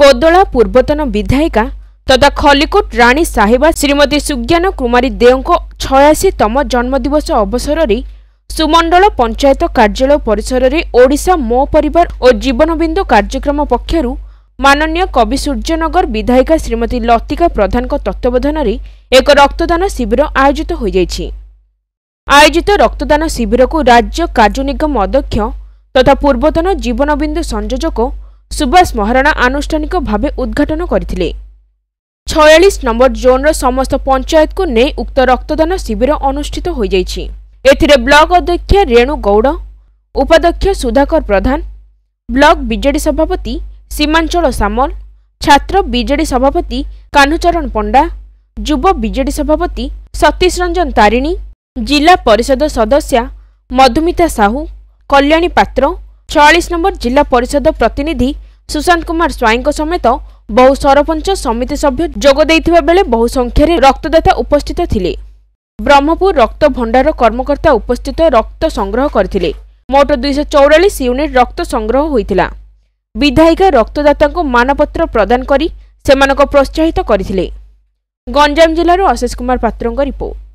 କୋଦଳା ପୂର୍ବତନ ବିଧାୟିକା ତଥା ଖଲିକୋଟ ରାଣୀ ସାହିବା ଶ୍ରୀମତୀ ସୁଜ୍ଞାନ କୁମାରୀ ଦେଓଙ୍କ ଛୟାଅଶୀତମ ଜନ୍ମଦିବସ ଅବସରରେ ସୁମଣ୍ଡଳ ପଞ୍ଚାୟତ କାର୍ଯ୍ୟାଳୟ ପରିସରରେ ଓଡ଼ିଶା ମୋ ପରିବାର ଓ ଜୀବନବିନ୍ଦୁ କାର୍ଯ୍ୟକ୍ରମ ପକ୍ଷରୁ ମାନନୀୟ କବି ସୂର୍ଯ୍ୟନଗର ବିଧାୟିକା ଶ୍ରୀମତୀ ଲତିକା ପ୍ରଧାନଙ୍କ ତତ୍ତ୍ୱାବଧାନରେ ଏକ ରକ୍ତଦାନ ଶିବିର ଆୟୋଜିତ ହୋଇଯାଇଛି ଆୟୋଜିତ ରକ୍ତଦାନ ଶିବିରକୁ ରାଜ୍ୟ କାର୍ଯ୍ୟନିଗମ ଅଧ୍ୟକ୍ଷ ତଥା ପୂର୍ବତନ ଜୀବନବିନ୍ଦୁ ସଂଯୋଜକ ସୁବାସ ମହାରଣା ଆନୁଷ୍ଠାନିକ ଭାବେ ଉଦ୍ଘାଟନ କରିଥିଲେ ଛୟାଳିଶ ନମ୍ବର ଜୋନ୍ର ସମସ୍ତ ପଞ୍ଚାୟତକୁ ନେଇ ଉକ୍ତ ରକ୍ତଦାନ ଶିବିର ଅନୁଷ୍ଠିତ ହୋଇଯାଇଛି ଏଥିରେ ବ୍ଲକ ଅଧ୍ୟକ୍ଷା ରେଣୁ ଗୌଡ଼ ଉପାଧ୍ୟକ୍ଷ ସୁଧାକର ପ୍ରଧାନ ବ୍ଲକ ବିଜେଡ଼ି ସଭାପତି ସୀମାଞ୍ଚଳ ସାମଲ ଛାତ୍ର ବିଜେଡ଼ି ସଭାପତି କାହ୍ନୁଚରଣ ପଣ୍ଡା ଯୁବ ବିଜେଡ଼ି ସଭାପତି ସତୀଶ ରଞ୍ଜନ ତାରିଣୀ ଜିଲ୍ଲା ପରିଷଦ ସଦସ୍ୟା ମଧୁମିତା ସାହୁ କଲ୍ୟାଣୀ ପାତ୍ର ଛୟାଳିଶ ନମ୍ବର ଜିଲ୍ଲା ପରିଷଦ ପ୍ରତିନିଧି ସୁଶାନ୍ତ କୁମାର ସ୍ୱାଇଁଙ୍କ ସମେତ ବହୁ ସରପଞ୍ଚ ସମିତି ସଭ୍ୟ ଯୋଗ ଦେଇଥିବା ବେଳେ ବହୁ ସଂଖ୍ୟାରେ ରକ୍ତଦାତା ଉପସ୍ଥିତ ଥିଲେ ବ୍ରହ୍ମପୁର ରକ୍ତ ଭଣ୍ଡାର କର୍ମକର୍ତ୍ତା ଉପସ୍ଥିତ ରକ୍ତ ସଂଗ୍ରହ କରିଥିଲେ ମୋଟ ଦୁଇଶହ ଚଉରାଳିଶ ୟୁନିଟ୍ ରକ୍ତ ସଂଗ୍ରହ ହୋଇଥିଲା ବିଧାୟିକା ରକ୍ତଦାତାଙ୍କୁ ମାନପତ୍ର ପ୍ରଦାନ କରି ସେମାନଙ୍କ ପ୍ରୋତ୍ସାହିତ କରିଥିଲେ ଗଞ୍ଜାମ ଜିଲ୍ଲାରୁ ଅଶେଷ କୁମାର ପାତ୍ରଙ୍କ ରିପୋର୍ଟ